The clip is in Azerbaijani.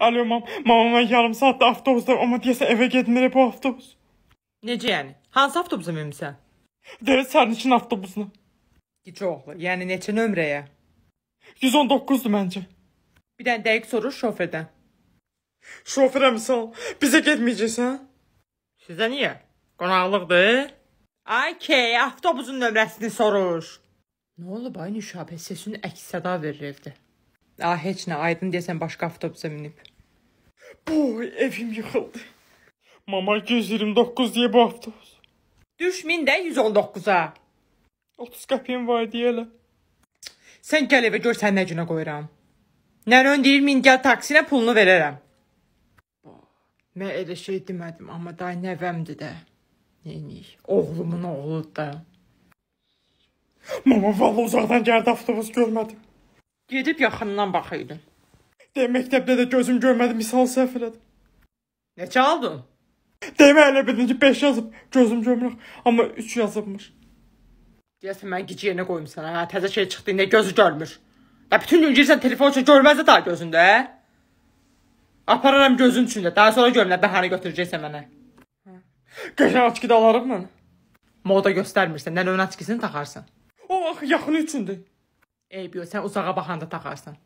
Alo mam, mamamla yarım saatda avtobusda amma deyəsən evə getmirə bu avtobus. Necə yəni? Hansı avtobusa minmisən? Deyir sərnişin avtobusuna. Gec oğlu, yəni neçə nömrəyə? 119-dur məncə. Bir dənə dəqiq soruş şoferdən. Şoferə misal, bizə getməyəcəksən? Sizə niyə? Qonaqlıqdır. Ay key, avtobusun nömrəsini soruş. Nə olub ay Nüşabə, sesin əks-səda verir evdə. Ah, heç nə, aydın deyəsən başqa avtobusa minib. Oy evim yıxıldı. Mama 129 deyə bu avtobus. Düşmin də 119-a. 30 qəpiyim var deyələ. Sən gəl evə gör sən nə günə qoyuram. Nərön deyir min gəl taksinə pulunu verərəm. Mən elə şey demədim, amma day nəvəmdir də. Neynik? Oğlumun oğludur da. Mama valla uzaqdan gəldi avtobus görmədim. Gedib yaxından baxıydım. Deyə məktəbdə də gözüm görmədi misal səhv elədim. Neçə aldın? Demə elə bildim ki 5 yazıb gözüm görmür, amma 3 yazıbmış. Deyəsən mən gic yerinə qoymusan hə, təzə şey çıxdığında gözü görmür. Ya bütün gün girsən telefon üçün görməz də daha gözündə. Apararam gözün üçün də, daha sonra görüm nə bəhanə götürəcəksən mənə. Qəşəng açki də alaram mən. Moda göstərmirsən, nə ön açkisini taxarsan. O axı yaxını üçündür. Eybi yox, sən uzağa baxanda taxarsan.